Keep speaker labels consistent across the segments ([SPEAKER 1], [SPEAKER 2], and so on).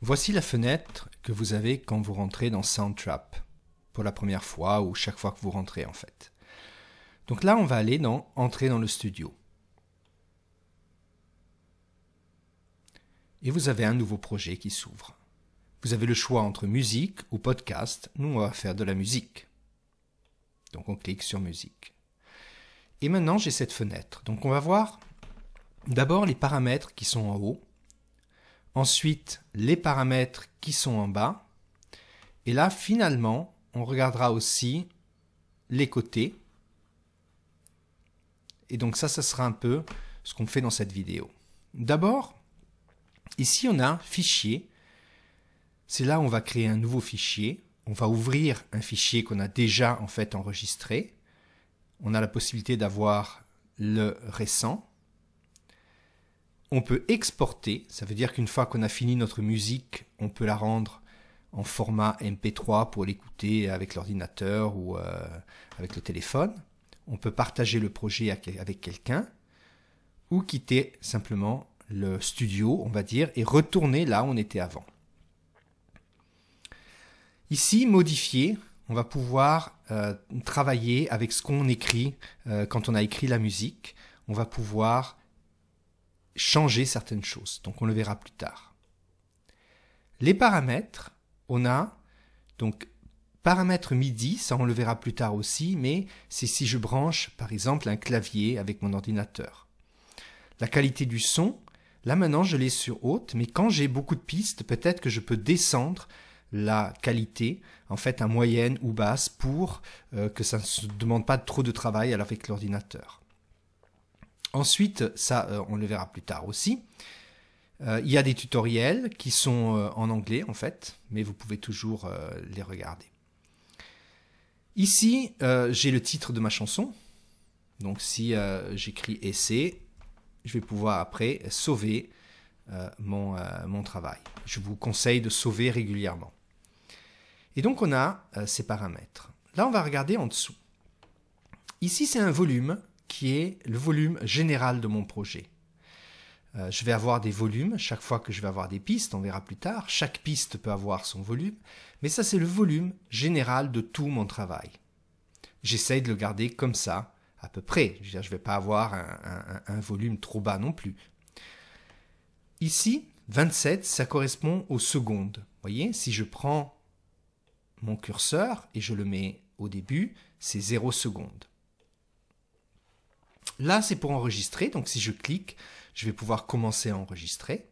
[SPEAKER 1] Voici la fenêtre que vous avez quand vous rentrez dans Soundtrap, pour la première fois ou chaque fois que vous rentrez en fait. Donc là, on va aller dans Entrer dans le studio. Et vous avez un nouveau projet qui s'ouvre. Vous avez le choix entre musique ou podcast. Nous, on va faire de la musique. Donc on clique sur musique. Et maintenant, j'ai cette fenêtre. Donc on va voir d'abord les paramètres qui sont en haut Ensuite, les paramètres qui sont en bas. Et là, finalement, on regardera aussi les côtés. Et donc ça, ce sera un peu ce qu'on fait dans cette vidéo. D'abord, ici on a fichier. C'est là où on va créer un nouveau fichier. On va ouvrir un fichier qu'on a déjà en fait enregistré. On a la possibilité d'avoir le récent on peut exporter, ça veut dire qu'une fois qu'on a fini notre musique, on peut la rendre en format MP3 pour l'écouter avec l'ordinateur ou euh, avec le téléphone. On peut partager le projet avec quelqu'un ou quitter simplement le studio, on va dire, et retourner là où on était avant. Ici, modifier, on va pouvoir euh, travailler avec ce qu'on écrit euh, quand on a écrit la musique. On va pouvoir changer certaines choses. Donc on le verra plus tard. Les paramètres, on a donc paramètre MIDI, ça on le verra plus tard aussi, mais c'est si je branche par exemple un clavier avec mon ordinateur. La qualité du son, là maintenant je l'ai sur haute, mais quand j'ai beaucoup de pistes, peut-être que je peux descendre la qualité, en fait à moyenne ou basse, pour euh, que ça ne se demande pas trop de travail avec l'ordinateur. Ensuite, ça euh, on le verra plus tard aussi, euh, il y a des tutoriels qui sont euh, en anglais en fait, mais vous pouvez toujours les regarder. Ici, j'ai le titre de ma chanson. Donc si j'écris essai, je vais pouvoir après sauver mon, travail. Je vous conseille de sauver régulièrement. Et donc on a ces paramètres. Là, on va regarder en dessous. Ici, c'est un volume qui est le volume général de mon projet. Euh, je vais avoir des volumes chaque fois que je vais avoir des pistes, on verra plus tard. Chaque piste peut avoir son volume, mais ça c'est le volume général de tout mon travail. J'essaye de le garder comme ça, à peu près. Je ne vais pas avoir un, un volume trop bas non plus. Ici, 27, ça correspond aux secondes. Vous voyez, si je prends mon curseur et je le mets au début, c'est 0 secondes. Là, c'est pour enregistrer. Donc, si je clique, je vais pouvoir commencer à enregistrer.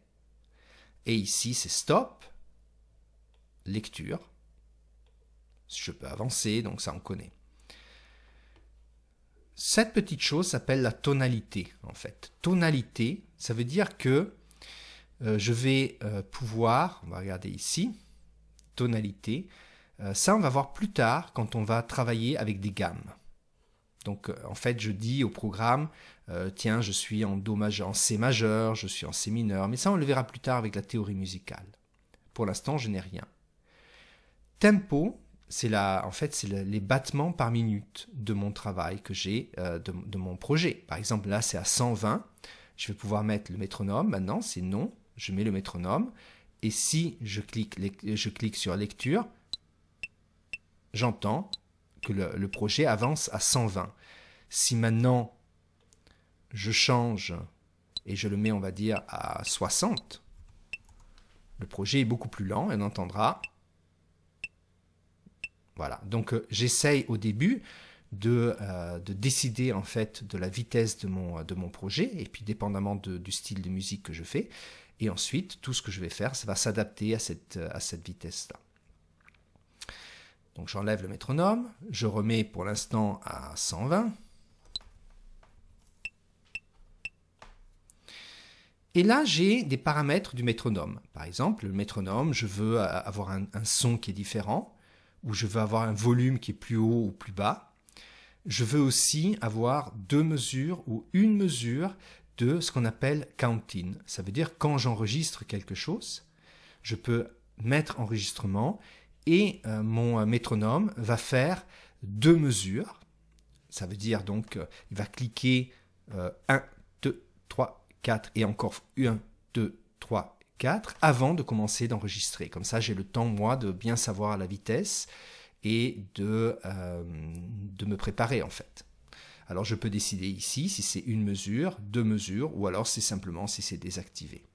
[SPEAKER 1] Et ici, c'est stop, lecture. Je peux avancer, donc ça, on connaît. Cette petite chose s'appelle la tonalité, en fait. Tonalité, ça veut dire que euh, je vais euh, pouvoir, on va regarder ici, tonalité. Euh, ça, on va voir plus tard quand on va travailler avec des gammes. Donc euh, en fait, je dis au programme, euh, tiens, je suis en Do en C majeur, je suis en C mineur, mais ça on le verra plus tard avec la théorie musicale. Pour l'instant, je n'ai rien. Tempo, c'est la, en fait, c'est les battements par minute de mon travail que j'ai, euh, de, mon projet. Par exemple, là, c'est à 120. Je vais pouvoir mettre le métronome. Maintenant, c'est non. Je mets le métronome. Et si je clique, je clique sur lecture, j'entends que le, projet avance à 120. Si maintenant je change et je le mets, on va dire, à 60, le projet est beaucoup plus lent et on entendra. Voilà, donc euh, j'essaye au début de, euh, de, décider en fait de la vitesse de mon, de mon projet et puis dépendamment du style de musique que je fais. Et ensuite, tout ce que je vais faire, ça va s'adapter à cette, à cette vitesse-là. Donc j'enlève le métronome, je remets pour l'instant à 120. Et là, j'ai des paramètres du métronome. Par exemple, le métronome, je veux avoir un, son qui est différent, ou je veux avoir un volume qui est plus haut ou plus bas. Je veux aussi avoir deux mesures ou une mesure de ce qu'on appelle counting. Ça veut dire quand j'enregistre quelque chose, je peux mettre enregistrement et euh, mon euh, métronome va faire deux mesures. Ça veut dire donc, euh, il va cliquer 1, 2, 3, 4 et encore 1, 2, 3, 4 avant de commencer d'enregistrer. Comme ça, j'ai le temps, moi, de bien savoir la vitesse et de, de me préparer, en fait. Alors, je peux décider ici si c'est une mesure, deux mesures, ou alors c'est simplement si c'est désactivé.